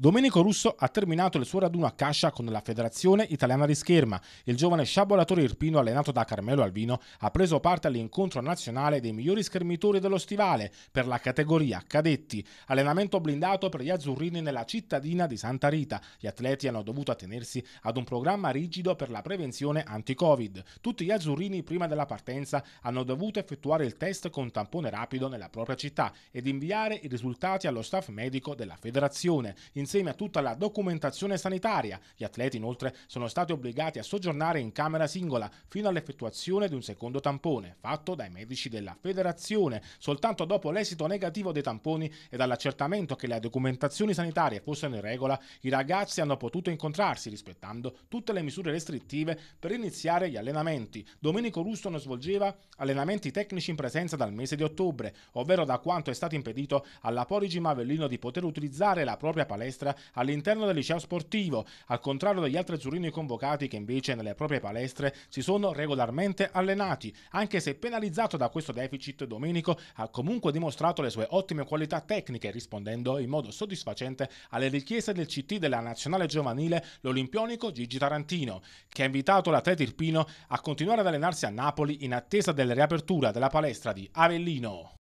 Domenico Russo ha terminato il suo raduno a Cascia con la Federazione Italiana di Scherma. Il giovane sciabolatore irpino allenato da Carmelo Alvino ha preso parte all'incontro nazionale dei migliori schermitori dello stivale per la categoria cadetti. Allenamento blindato per gli azzurrini nella cittadina di Santa Rita. Gli atleti hanno dovuto attenersi ad un programma rigido per la prevenzione anti-Covid. Tutti gli azzurrini prima della partenza hanno dovuto effettuare il test con tampone rapido nella propria città ed inviare i risultati allo staff medico della federazione. In insieme a tutta la documentazione sanitaria. Gli atleti inoltre sono stati obbligati a soggiornare in camera singola fino all'effettuazione di un secondo tampone fatto dai medici della federazione. Soltanto dopo l'esito negativo dei tamponi e dall'accertamento che le documentazioni sanitarie fossero in regola, i ragazzi hanno potuto incontrarsi rispettando tutte le misure restrittive per iniziare gli allenamenti. Domenico Russo non svolgeva allenamenti tecnici in presenza dal mese di ottobre, ovvero da quanto è stato impedito alla Porigi Mavellino di poter utilizzare la propria palestra palestra all'interno del liceo sportivo, al contrario degli altri azzurrini convocati che invece nelle proprie palestre si sono regolarmente allenati, anche se penalizzato da questo deficit Domenico ha comunque dimostrato le sue ottime qualità tecniche rispondendo in modo soddisfacente alle richieste del CT della nazionale giovanile l'olimpionico Gigi Tarantino, che ha invitato l'atleta Irpino a continuare ad allenarsi a Napoli in attesa della riapertura della palestra di Avellino.